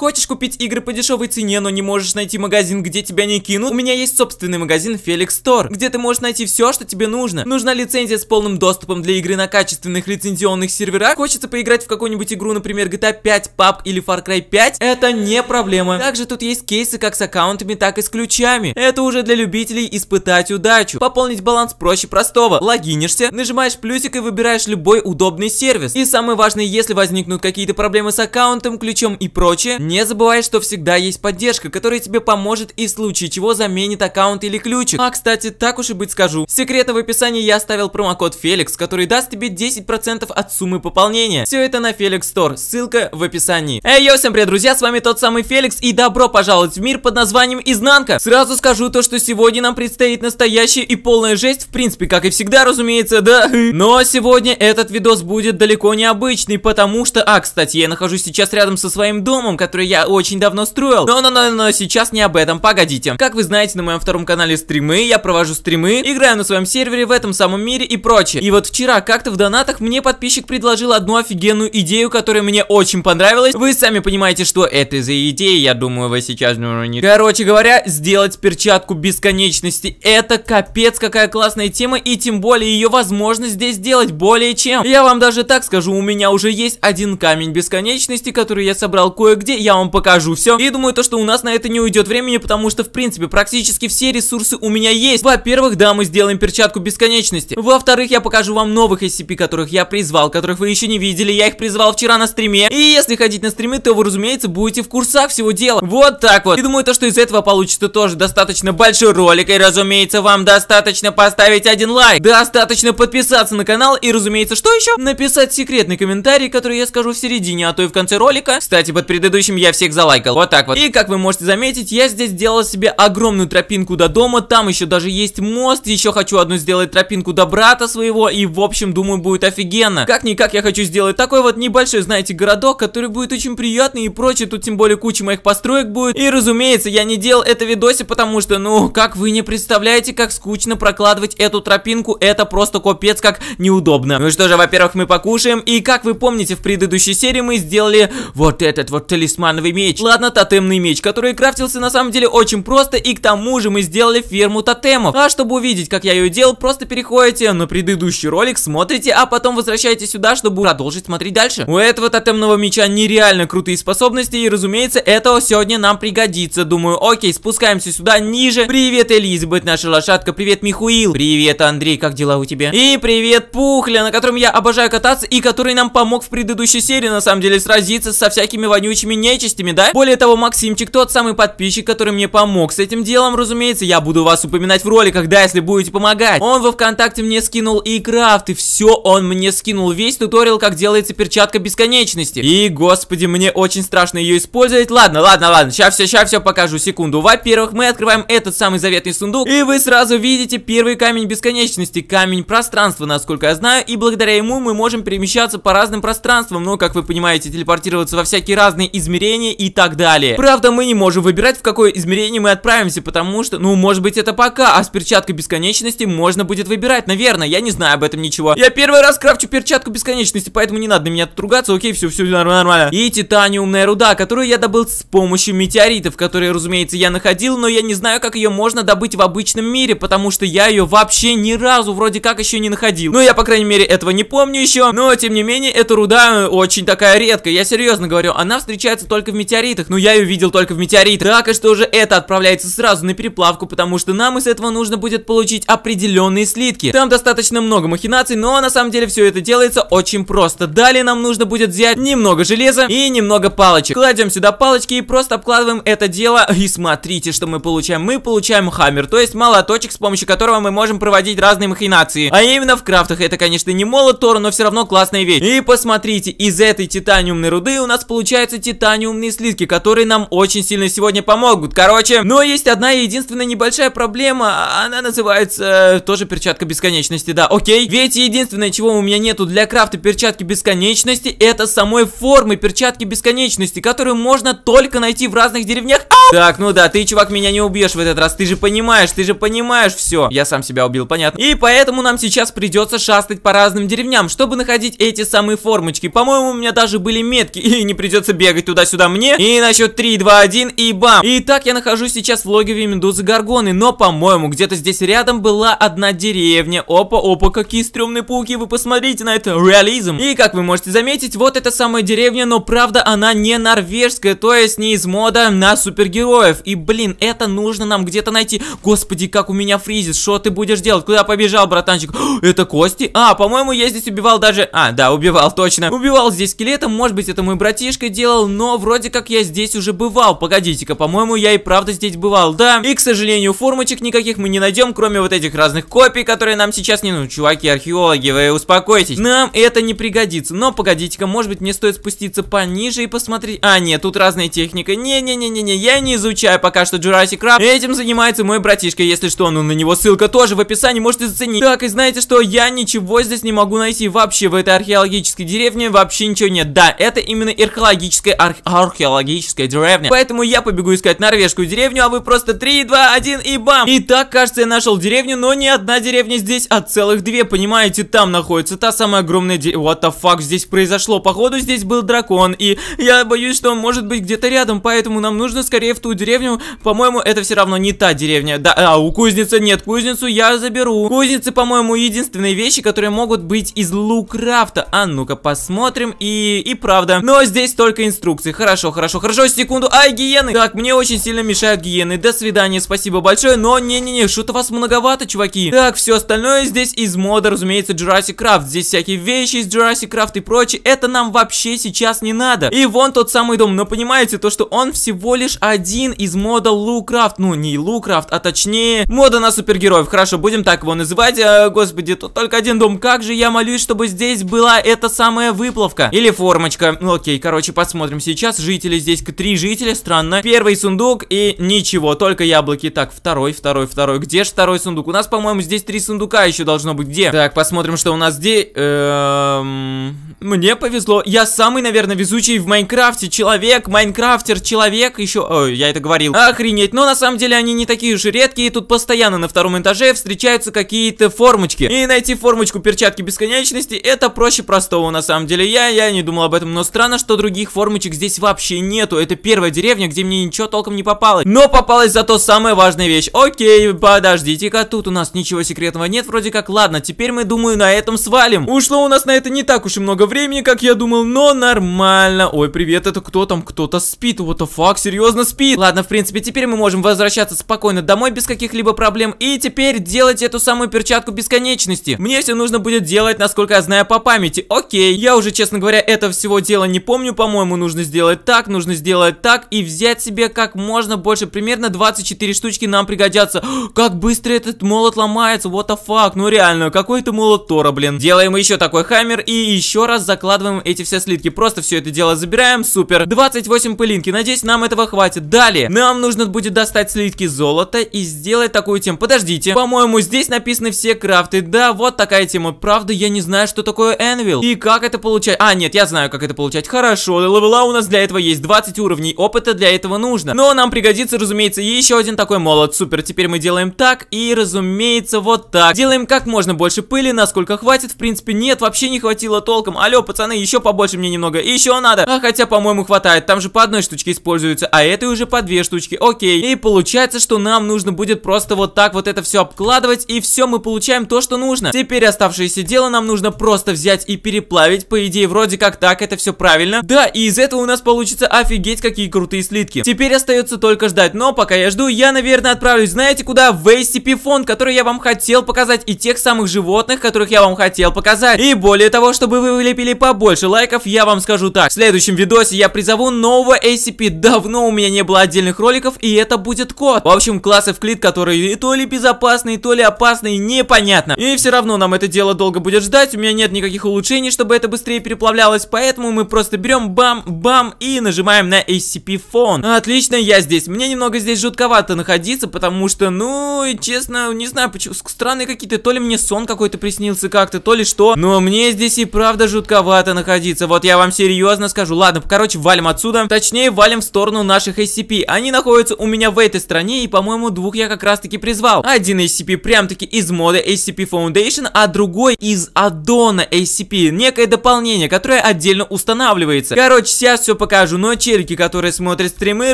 Хочешь купить игры по дешевой цене, но не можешь найти магазин, где тебя не кинут? У меня есть собственный магазин Felix Store, где ты можешь найти все, что тебе нужно. Нужна лицензия с полным доступом для игры на качественных лицензионных серверах. Хочется поиграть в какую-нибудь игру, например, GTA 5, PUB или Far Cry 5? Это не проблема. Также тут есть кейсы как с аккаунтами, так и с ключами. Это уже для любителей испытать удачу. Пополнить баланс проще простого. Логинишься, нажимаешь плюсик и выбираешь любой удобный сервис. И самое важное, если возникнут какие-то проблемы с аккаунтом, ключом и прочее, не забывай, что всегда есть поддержка, которая тебе поможет и в случае чего заменит аккаунт или ключик. Ну, а, кстати, так уж и быть скажу. секретно в описании я оставил промокод Феликс, который даст тебе 10% от суммы пополнения. Все это на Феликс Store, ссылка в описании. Эй, йо, всем привет, друзья, с вами тот самый Феликс и добро пожаловать в мир под названием Изнанка. Сразу скажу то, что сегодня нам предстоит настоящая и полная жесть, в принципе, как и всегда, разумеется, да. Но сегодня этот видос будет далеко не обычный, потому что... А, кстати, я нахожусь сейчас рядом со своим домом, который которую я очень давно строил. Но, но, но, но, сейчас не об этом, погодите. Как вы знаете, на моем втором канале стримы, я провожу стримы, играю на своем сервере в этом самом мире и прочее. И вот вчера как-то в донатах мне подписчик предложил одну офигенную идею, которая мне очень понравилась. Вы сами понимаете, что это за идея, я думаю, вы сейчас ну, не... Короче говоря, сделать перчатку бесконечности. Это капец какая классная тема, и тем более ее возможно здесь сделать более чем. Я вам даже так скажу, у меня уже есть один камень бесконечности, который я собрал кое-где, я вам покажу все. И думаю, то, что у нас на это не уйдет времени, потому что, в принципе, практически все ресурсы у меня есть. Во-первых, да, мы сделаем перчатку бесконечности. Во-вторых, я покажу вам новых SCP, которых я призвал, которых вы еще не видели. Я их призвал вчера на стриме. И если ходить на стримы, то вы, разумеется, будете в курсах всего дела. Вот так вот. И думаю, то, что из этого получится тоже достаточно большой ролик. И, разумеется, вам достаточно поставить один лайк. Достаточно подписаться на канал. И, разумеется, что еще? Написать секретный комментарий, который я скажу в середине, а то и в конце ролика. Кстати, под предыдущим общем, я всех залайкал. Вот так вот. И, как вы можете заметить, я здесь сделал себе огромную тропинку до дома. Там еще даже есть мост. Еще хочу одну сделать тропинку до брата своего. И, в общем, думаю, будет офигенно. Как-никак я хочу сделать такой вот небольшой, знаете, городок, который будет очень приятный и прочее. Тут, тем более, куча моих построек будет. И, разумеется, я не делал это видосе, потому что, ну, как вы не представляете, как скучно прокладывать эту тропинку. Это просто капец как неудобно. Ну что же, во-первых, мы покушаем. И, как вы помните, в предыдущей серии мы сделали вот этот вот талисман талисмановый меч. Ладно, тотемный меч, который крафтился на самом деле очень просто, и к тому же мы сделали ферму тотемов. А чтобы увидеть, как я ее делал, просто переходите на предыдущий ролик, смотрите, а потом возвращайтесь сюда, чтобы продолжить смотреть дальше. У этого тотемного меча нереально крутые способности, и разумеется, этого сегодня нам пригодится. Думаю, окей, спускаемся сюда ниже. Привет, Элизабет, наша лошадка, привет, Михуил. Привет, Андрей, как дела у тебя? И привет, Пухля, на котором я обожаю кататься, и который нам помог в предыдущей серии, на самом деле, сразиться со всякими вонючими не нечистями, да? Более того, Максимчик, тот самый подписчик, который мне помог с этим делом, разумеется, я буду вас упоминать в роликах, да, если будете помогать. Он во Вконтакте мне скинул и крафт, и все, он мне скинул весь туториал, как делается перчатка бесконечности. И, господи, мне очень страшно ее использовать. Ладно, ладно, ладно, сейчас все, сейчас все покажу, секунду. Во-первых, мы открываем этот самый заветный сундук, и вы сразу видите первый камень бесконечности, камень пространства, насколько я знаю, и благодаря ему мы можем перемещаться по разным пространствам, но, как вы понимаете, телепортироваться во всякие разные измерения измерение и так далее. Правда, мы не можем выбирать, в какое измерение мы отправимся, потому что, ну, может быть, это пока, а с перчаткой бесконечности можно будет выбирать, наверное, я не знаю об этом ничего. Я первый раз крафчу перчатку бесконечности, поэтому не надо на меня тут ругаться, окей, все, все нормально. И титаниумная руда, которую я добыл с помощью метеоритов, которые, разумеется, я находил, но я не знаю, как ее можно добыть в обычном мире, потому что я ее вообще ни разу вроде как еще не находил. Ну, я, по крайней мере, этого не помню еще, но, тем не менее, эта руда э, очень такая редкая, я серьезно говорю, она встречается только в метеоритах. но ну, я ее видел только в метеоритах. Так, и что же это отправляется сразу на переплавку, потому что нам из этого нужно будет получить определенные слитки. Там достаточно много махинаций, но на самом деле все это делается очень просто. Далее нам нужно будет взять немного железа и немного палочек. Кладем сюда палочки и просто обкладываем это дело. И смотрите, что мы получаем. Мы получаем хаммер, то есть молоточек, с помощью которого мы можем проводить разные махинации. А именно в крафтах. Это, конечно, не молот Тора, но все равно классная вещь. И посмотрите, из этой титаниумной руды у нас получается титаниум они умные слитки, которые нам очень сильно сегодня помогут. Короче, но есть одна единственная небольшая проблема. Она называется э, тоже перчатка бесконечности, да, окей. Ведь единственное, чего у меня нету для крафта перчатки бесконечности, это самой формы перчатки бесконечности, которую можно только найти в разных деревнях. А! Так, ну да, ты, чувак, меня не убьешь в этот раз. Ты же понимаешь, ты же понимаешь все. Я сам себя убил, понятно. И поэтому нам сейчас придется шастать по разным деревням, чтобы находить эти самые формочки. По-моему, у меня даже были метки, и не придется бегать туда сюда мне. И на счет 3, 2, 1 и бам. Итак, я нахожусь сейчас в логове Медузы Гаргоны. Но, по-моему, где-то здесь рядом была одна деревня. Опа, опа, какие стрёмные пауки. Вы посмотрите на это. Реализм. И, как вы можете заметить, вот эта самая деревня, но правда она не норвежская. То есть не из мода на супергероев. И, блин, это нужно нам где-то найти. Господи, как у меня фризит. Что ты будешь делать? Куда побежал, братанчик? Это кости? А, по-моему, я здесь убивал даже... А, да, убивал, точно. Убивал здесь скелетом. Может быть, это мой братишка делал, но но вроде как я здесь уже бывал. Погодите-ка, по-моему, я и правда здесь бывал, да? И, к сожалению, формочек никаких мы не найдем, кроме вот этих разных копий, которые нам сейчас не нужны. Чуваки, археологи, вы успокойтесь. Нам это не пригодится. Но, погодите-ка, может быть, мне стоит спуститься пониже и посмотреть... А, нет, тут разная техника. Не-не-не-не-не, я не изучаю пока что Jurassic Craft. Этим занимается мой братишка, если что, ну на него ссылка тоже в описании, можете заценить. Так, и знаете что, я ничего здесь не могу найти вообще в этой археологической деревне, вообще ничего нет. Да, это именно археологическая археология археологическая деревня. Поэтому я побегу искать норвежскую деревню, а вы просто 3, 2, 1 и бам! И так, кажется, я нашел деревню, но не одна деревня здесь, а целых две, понимаете? Там находится та самая огромная деревня. What the fuck здесь произошло? Походу, здесь был дракон, и я боюсь, что он может быть где-то рядом, поэтому нам нужно скорее в ту деревню. По-моему, это все равно не та деревня. Да, а, у кузницы нет, кузницу я заберу. Кузницы, по-моему, единственные вещи, которые могут быть из лукрафта. А ну-ка, посмотрим, и... и правда. Но здесь только инструкции полиции. Хорошо, хорошо, хорошо, секунду. Ай, гиены! Так, мне очень сильно мешают гиены. До свидания, спасибо большое. Но не-не-не, что-то вас многовато, чуваки. Так, все остальное здесь из мода, разумеется, Jurassic Craft. Здесь всякие вещи из Jurassic Craft и прочее. Это нам вообще сейчас не надо. И вон тот самый дом. Но понимаете, то, что он всего лишь один из мода Лукрафт. Ну, не Лукрафт, а точнее, мода на супергероев. Хорошо, будем так его называть. А, господи, тут только один дом. Как же я молюсь, чтобы здесь была эта самая выплавка. Или формочка. Окей, короче, посмотрим сейчас сейчас жители здесь, три жителя, странно. Первый сундук и ничего, только яблоки. Так, второй, второй, второй. Где же второй сундук? У нас, по-моему, здесь три сундука еще должно быть. Где? Так, посмотрим, что у нас здесь. Эм... Мне повезло. Я самый, наверное, везучий в Майнкрафте. Человек, Майнкрафтер, человек еще... Ой, я это говорил. Охренеть. Но на самом деле они не такие уж редкие. Тут постоянно на втором этаже встречаются какие-то формочки. И найти формочку перчатки бесконечности это проще простого на самом деле. Я, я не думал об этом, но странно, что других формочек здесь здесь вообще нету. Это первая деревня, где мне ничего толком не попалось. Но попалась зато самая важная вещь. Окей, подождите-ка, тут у нас ничего секретного нет вроде как. Ладно, теперь мы, думаю, на этом свалим. Ушло у нас на это не так уж и много времени, как я думал, но нормально. Ой, привет, это кто там? Кто-то спит. What the fuck, серьезно спит? Ладно, в принципе, теперь мы можем возвращаться спокойно домой без каких-либо проблем. И теперь делать эту самую перчатку бесконечности. Мне все нужно будет делать, насколько я знаю, по памяти. Окей, я уже, честно говоря, это всего дела не помню. По-моему, нужно сделать сделать так, нужно сделать так и взять себе как можно больше. Примерно 24 штучки нам пригодятся. Как быстро этот молот ломается, what the fuck, ну реально, какой то молот Тора, блин. Делаем еще такой хаммер и еще раз закладываем эти все слитки. Просто все это дело забираем, супер. 28 пылинки, надеюсь, нам этого хватит. Далее, нам нужно будет достать слитки золота и сделать такую тему. Подождите, по-моему, здесь написаны все крафты. Да, вот такая тема. Правда, я не знаю, что такое Энвил и как это получать. А, нет, я знаю, как это получать. Хорошо, левела у нас для этого есть 20 уровней опыта, для этого нужно. Но нам пригодится, разумеется, еще один такой молот. Супер, теперь мы делаем так и, разумеется, вот так. Делаем как можно больше пыли, насколько хватит. В принципе, нет, вообще не хватило толком. Алло, пацаны, еще побольше мне немного. Еще надо. А хотя, по-моему, хватает. Там же по одной штучке используется, а этой уже по две штучки. Окей. И получается, что нам нужно будет просто вот так вот это все обкладывать, и все, мы получаем то, что нужно. Теперь оставшееся дело нам нужно просто взять и переплавить. По идее, вроде как так, это все правильно. Да, и из этого у нас нас получится офигеть какие крутые слитки. Теперь остается только ждать, но пока я жду, я, наверное, отправлюсь, знаете куда? В SCP фонд, который я вам хотел показать, и тех самых животных, которых я вам хотел показать. И более того, чтобы вы вылепили побольше лайков, я вам скажу так. В следующем видосе я призову нового SCP. Давно у меня не было отдельных роликов, и это будет код. В общем, классы в клит, которые то ли безопасные, то ли опасные, непонятно. И все равно нам это дело долго будет ждать, у меня нет никаких улучшений, чтобы это быстрее переплавлялось, поэтому мы просто берем бам-бам и нажимаем на SCP фон. Ну, отлично, я здесь. Мне немного здесь жутковато находиться, потому что, ну, честно, не знаю, почему странные какие-то. То ли мне сон какой-то приснился как-то, то ли что. Но мне здесь и правда жутковато находиться. Вот я вам серьезно скажу. Ладно, короче, валим отсюда. Точнее, валим в сторону наших SCP. Они находятся у меня в этой стране, и, по-моему, двух я как раз-таки призвал. Один SCP прям-таки из мода SCP Foundation, а другой из аддона SCP. Некое дополнение, которое отдельно устанавливается. Короче, сейчас все все покажу. Но челики, которые смотрят стримы,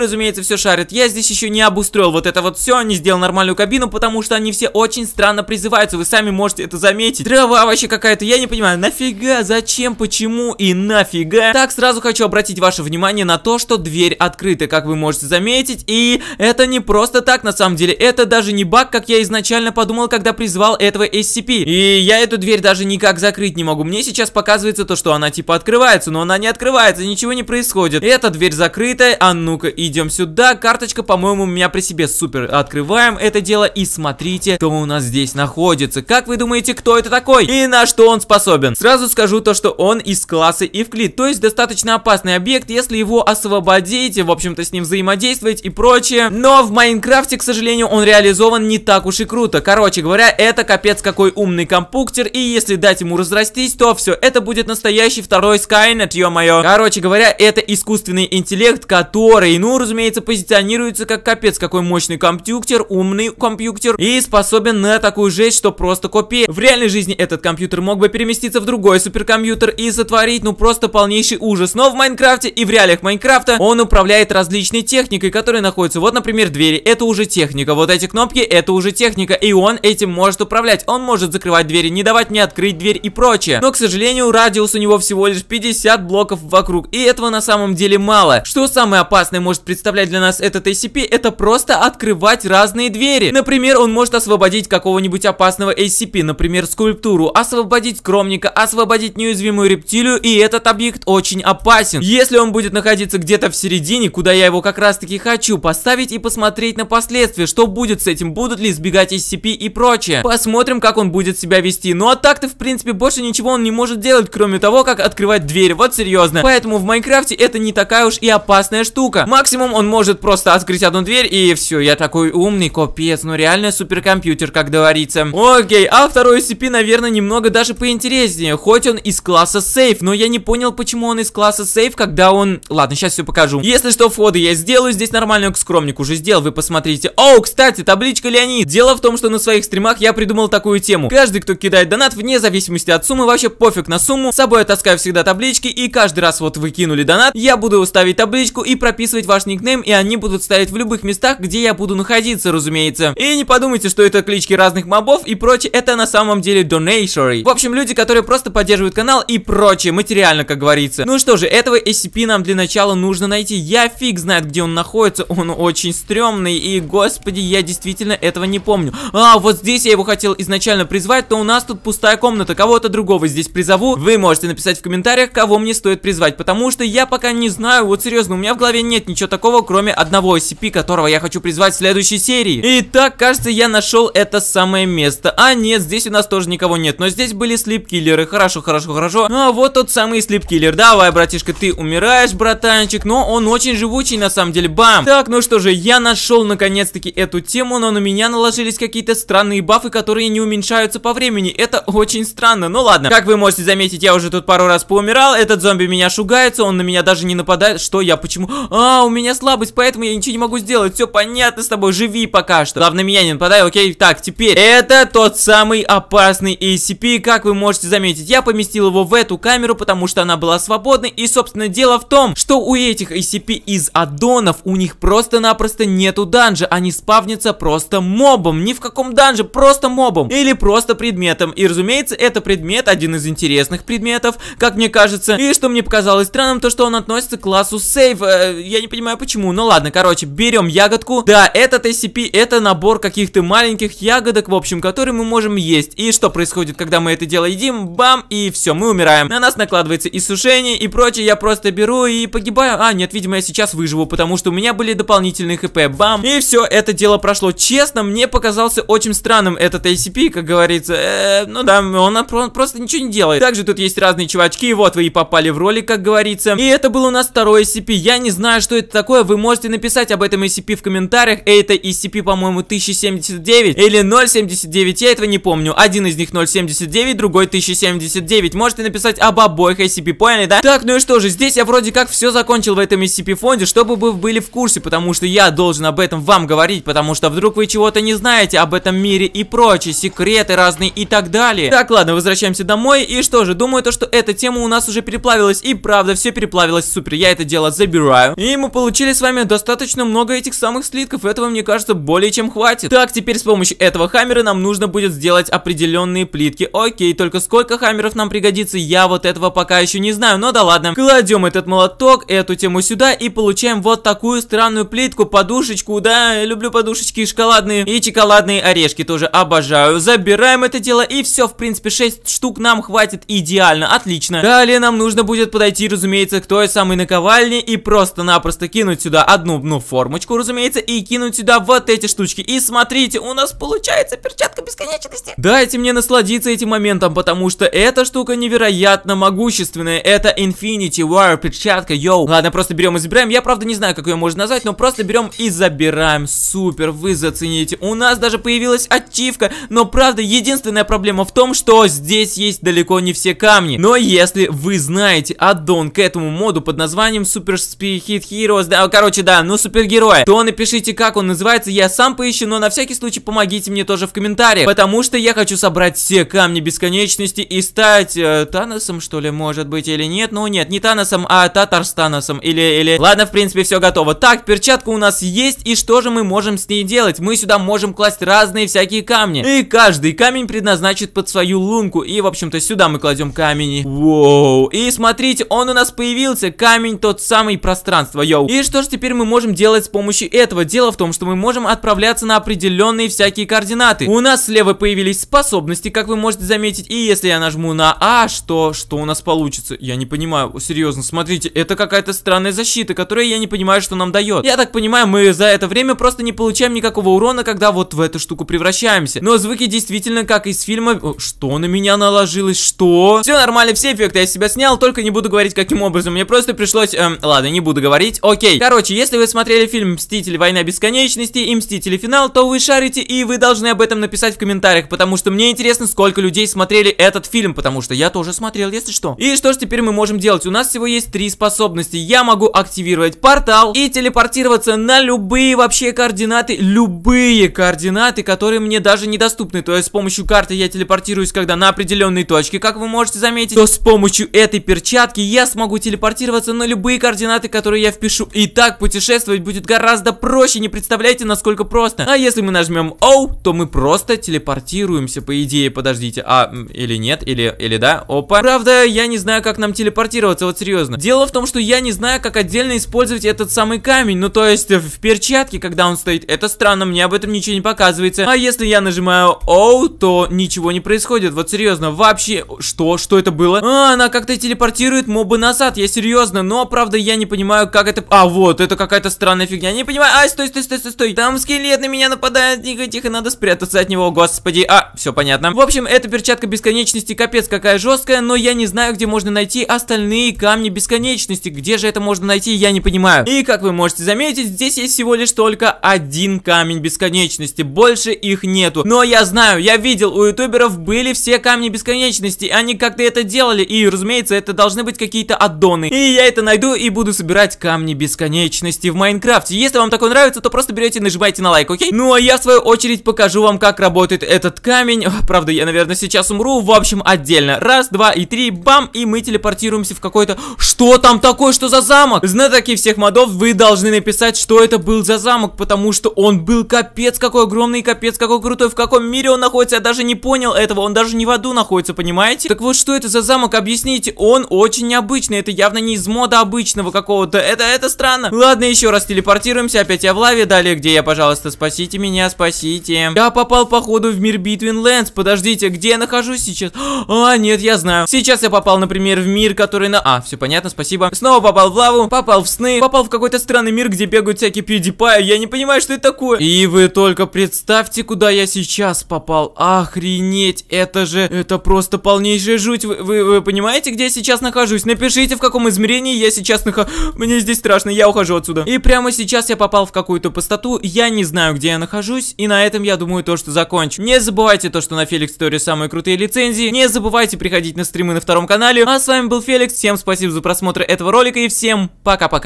разумеется, все шарят. Я здесь еще не обустроил вот это вот все, не сделал нормальную кабину, потому что они все очень странно призываются. Вы сами можете это заметить. Трава вообще какая-то, я не понимаю, нафига, зачем, почему и нафига. Так, сразу хочу обратить ваше внимание на то, что дверь открыта, как вы можете заметить. И это не просто так, на самом деле. Это даже не баг, как я изначально подумал, когда призвал этого SCP. И я эту дверь даже никак закрыть не могу. Мне сейчас показывается то, что она типа открывается, но она не открывается, ничего не происходит происходит? Эта дверь закрытая, а ну-ка идем сюда. Карточка, по-моему, у меня при себе супер. Открываем это дело и смотрите, кто у нас здесь находится. Как вы думаете, кто это такой и на что он способен? Сразу скажу то, что он из класса Ивклид, то есть достаточно опасный объект, если его освободить, в общем-то с ним взаимодействовать и прочее. Но в Майнкрафте, к сожалению, он реализован не так уж и круто. Короче говоря, это капец какой умный компуктер, и если дать ему разрастись, то все, это будет настоящий второй Skynet, ё-моё. Короче говоря, это это искусственный интеллект, который, ну, разумеется, позиционируется как капец, какой мощный компьютер, умный компьютер и способен на такую жесть, что просто копия. В реальной жизни этот компьютер мог бы переместиться в другой суперкомпьютер и сотворить, ну, просто полнейший ужас. Но в Майнкрафте и в реалиях Майнкрафта он управляет различной техникой, которая находится. Вот, например, двери. Это уже техника. Вот эти кнопки, это уже техника. И он этим может управлять. Он может закрывать двери, не давать мне открыть дверь и прочее. Но, к сожалению, радиус у него всего лишь 50 блоков вокруг. И этого на самом деле мало. Что самое опасное может представлять для нас этот SCP, это просто открывать разные двери. Например, он может освободить какого-нибудь опасного SCP, например, скульптуру, освободить скромника, освободить неуязвимую рептилию, и этот объект очень опасен. Если он будет находиться где-то в середине, куда я его как раз таки хочу поставить и посмотреть на последствия, что будет с этим, будут ли избегать SCP и прочее. Посмотрим, как он будет себя вести. Ну а так-то, в принципе, больше ничего он не может делать, кроме того, как открывать дверь. Вот серьезно. Поэтому в Майнкрафте это не такая уж и опасная штука. Максимум он может просто открыть одну дверь и все, я такой умный, копец, ну реально суперкомпьютер, как говорится. Окей, а второй SCP, наверное, немного даже поинтереснее, хоть он из класса сейф, но я не понял, почему он из класса сейф, когда он... Ладно, сейчас все покажу. Если что, входы я сделаю, здесь нормальную скромник уже сделал, вы посмотрите. О, кстати, табличка Леонид. Дело в том, что на своих стримах я придумал такую тему. Каждый, кто кидает донат, вне зависимости от суммы, вообще пофиг на сумму, с собой я таскаю всегда таблички, и каждый раз вот выкинули донат, донат, я буду ставить табличку и прописывать ваш никнейм, и они будут ставить в любых местах, где я буду находиться, разумеется. И не подумайте, что это клички разных мобов и прочее, это на самом деле донейшеры. В общем, люди, которые просто поддерживают канал и прочее, материально, как говорится. Ну что же, этого SCP нам для начала нужно найти. Я фиг знает, где он находится, он очень стрёмный, и, господи, я действительно этого не помню. А, вот здесь я его хотел изначально призвать, то у нас тут пустая комната, кого-то другого здесь призову. Вы можете написать в комментариях, кого мне стоит призвать, потому что я, по пока не знаю, вот серьезно, у меня в голове нет ничего такого, кроме одного SCP, которого я хочу призвать в следующей серии. Итак, кажется, я нашел это самое место. А нет, здесь у нас тоже никого нет, но здесь были слип-киллеры. Хорошо, хорошо, хорошо. Ну а вот тот самый слип-киллер. Давай, братишка, ты умираешь, братанчик, но он очень живучий на самом деле. Бам! Так, ну что же, я нашел наконец-таки эту тему, но на меня наложились какие-то странные бафы, которые не уменьшаются по времени. Это очень странно, ну ладно. Как вы можете заметить, я уже тут пару раз поумирал, этот зомби меня шугается, он на меня даже не нападает. Что я? Почему? А, у меня слабость, поэтому я ничего не могу сделать. Все понятно с тобой. Живи пока что. Главное, меня не нападай, окей? Так, теперь. Это тот самый опасный ACP, как вы можете заметить. Я поместил его в эту камеру, потому что она была свободной. И, собственно, дело в том, что у этих ACP из аддонов, у них просто-напросто нету данжа. Они спавнятся просто мобом. Ни в каком данже, просто мобом. Или просто предметом. И, разумеется, это предмет, один из интересных предметов, как мне кажется. И что мне показалось странным, то что он относится к классу сейф. Э, я не понимаю почему. Ну ладно, короче, берем ягодку. Да, этот SCP это набор каких-то маленьких ягодок, в общем, которые мы можем есть. И что происходит, когда мы это дело едим? Бам, и все, мы умираем. На нас накладывается иссушение и прочее. Я просто беру и погибаю. А, нет, видимо, я сейчас выживу, потому что у меня были дополнительные хп. Бам, и все, это дело прошло. Честно, мне показался очень странным этот SCP, как говорится. Э, ну да, он, он просто ничего не делает. Также тут есть разные чувачки. Вот вы и попали в ролик, как говорится. И это был у нас второй SCP. Я не знаю, что это такое. Вы можете написать об этом SCP в комментариях. Это SCP, по-моему, 1079 или 079. Я этого не помню. Один из них 079, другой 1079. Можете написать об обоих SCP. Поняли, да? Так, ну и что же. Здесь я вроде как все закончил в этом SCP-фонде, чтобы вы были в курсе. Потому что я должен об этом вам говорить. Потому что вдруг вы чего-то не знаете об этом мире и прочее. Секреты разные и так далее. Так, ладно, возвращаемся домой. И что же, думаю, то, что эта тема у нас уже переплавилась. И правда, все переплавилось понравилось, супер, я это дело забираю. И мы получили с вами достаточно много этих самых слитков, этого, мне кажется, более чем хватит. Так, теперь с помощью этого хаммера нам нужно будет сделать определенные плитки. Окей, только сколько хаммеров нам пригодится, я вот этого пока еще не знаю, но да ладно. Кладем этот молоток, эту тему сюда и получаем вот такую странную плитку, подушечку, да, люблю подушечки шоколадные и шоколадные орешки тоже обожаю. Забираем это дело и все, в принципе, 6 штук нам хватит идеально, отлично. Далее нам нужно будет подойти, разумеется, кто той самой наковальни и просто-напросто кинуть сюда одну, ну, формочку, разумеется, и кинуть сюда вот эти штучки. И смотрите, у нас получается перчатка бесконечности. Дайте мне насладиться этим моментом, потому что эта штука невероятно могущественная. Это Infinity War перчатка, йоу. Ладно, просто берем и забираем. Я, правда, не знаю, как ее можно назвать, но просто берем и забираем. Супер, вы зацените. У нас даже появилась ачивка, но, правда, единственная проблема в том, что здесь есть далеко не все камни. Но если вы знаете аддон к этому моду под названием Super Hit Heroes, да, короче, да, ну супергерой. то напишите, как он называется, я сам поищу, но на всякий случай помогите мне тоже в комментариях, потому что я хочу собрать все камни бесконечности и стать э, Таносом, что ли, может быть, или нет, ну нет, не Таносом, а Татарстаносом, или, или, ладно, в принципе, все готово. Так, перчатка у нас есть, и что же мы можем с ней делать? Мы сюда можем класть разные всякие камни, и каждый камень предназначен под свою лунку, и, в общем-то, сюда мы кладем камень. Воу, и смотрите, он у нас появился, появился камень, тот самый пространство, йоу. И что же теперь мы можем делать с помощью этого? Дело в том, что мы можем отправляться на определенные всякие координаты. У нас слева появились способности, как вы можете заметить. И если я нажму на А, что? Что у нас получится? Я не понимаю. Серьезно, смотрите, это какая-то странная защита, которая я не понимаю, что нам дает. Я так понимаю, мы за это время просто не получаем никакого урона, когда вот в эту штуку превращаемся. Но звуки действительно как из фильма... Что на меня наложилось? Что? Все нормально, все эффекты я себя снял, только не буду говорить, каким образом. Мне просто пришлось... Эм, ладно, не буду говорить. Окей. Короче, если вы смотрели фильм «Мстители. Война бесконечности» и «Мстители. Финал», то вы шарите, и вы должны об этом написать в комментариях, потому что мне интересно, сколько людей смотрели этот фильм, потому что я тоже смотрел, если что. И что ж теперь мы можем делать? У нас всего есть три способности. Я могу активировать портал и телепортироваться на любые вообще координаты, любые координаты, которые мне даже недоступны. То есть с помощью карты я телепортируюсь, когда на определенные точки. как вы можете заметить, то с помощью этой перчатки я смогу телепортироваться телепортироваться на любые координаты, которые я впишу. И так путешествовать будет гораздо проще, не представляете, насколько просто. А если мы нажмем O, то мы просто телепортируемся, по идее, подождите. А, или нет, или, или да, опа. Правда, я не знаю, как нам телепортироваться, вот серьезно. Дело в том, что я не знаю, как отдельно использовать этот самый камень. Ну, то есть, в перчатке, когда он стоит, это странно, мне об этом ничего не показывается. А если я нажимаю O, то ничего не происходит, вот серьезно. Вообще, что, что это было? А, она как-то телепортирует мобы назад, если серьезно, но правда я не понимаю, как это... А, вот, это какая-то странная фигня. не понимаю. Ай, стой, стой, стой, стой, стой. Там скелет на меня нападает. Тихо, тихо, надо спрятаться от него, господи. А, все понятно. В общем, эта перчатка бесконечности капец какая жесткая, но я не знаю, где можно найти остальные камни бесконечности. Где же это можно найти, я не понимаю. И, как вы можете заметить, здесь есть всего лишь только один камень бесконечности. Больше их нету. Но я знаю, я видел, у ютуберов были все камни бесконечности. Они как-то это делали. И, разумеется, это должны быть какие-то аддоны стороны. И я это найду и буду собирать камни бесконечности в Майнкрафте. Если вам такое нравится, то просто берете и нажимайте на лайк, окей? Ну а я в свою очередь покажу вам, как работает этот камень. Правда, я, наверное, сейчас умру. В общем, отдельно. Раз, два и три, бам, и мы телепортируемся в какой-то... Что там такое, что за замок? Знатоки всех модов, вы должны написать, что это был за замок, потому что он был капец какой огромный, капец какой крутой, в каком мире он находится, я даже не понял этого, он даже не в аду находится, понимаете? Так вот, что это за замок, объясните, он очень необычный, это явно явно не из мода обычного какого-то. Это, это странно. Ладно, еще раз телепортируемся. Опять я в лаве. Далее, где я, пожалуйста, спасите меня, спасите. Я попал, походу, в мир Битвин Лэндс. Подождите, где я нахожусь сейчас? А, нет, я знаю. Сейчас я попал, например, в мир, который на... А, все понятно, спасибо. Снова попал в лаву, попал в сны, попал в какой-то странный мир, где бегают всякие PewDiePie Я не понимаю, что это такое. И вы только представьте, куда я сейчас попал. Охренеть, это же... Это просто полнейшая жуть. Вы, вы, вы понимаете, где я сейчас нахожусь? Напишите в каком каком измерении я сейчас нахожусь. Мне здесь страшно, я ухожу отсюда. И прямо сейчас я попал в какую-то пустоту, я не знаю, где я нахожусь, и на этом я думаю то, что закончу. Не забывайте то, что на Феликс Тори самые крутые лицензии, не забывайте приходить на стримы на втором канале. А с вами был Феликс, всем спасибо за просмотр этого ролика и всем пока-пока.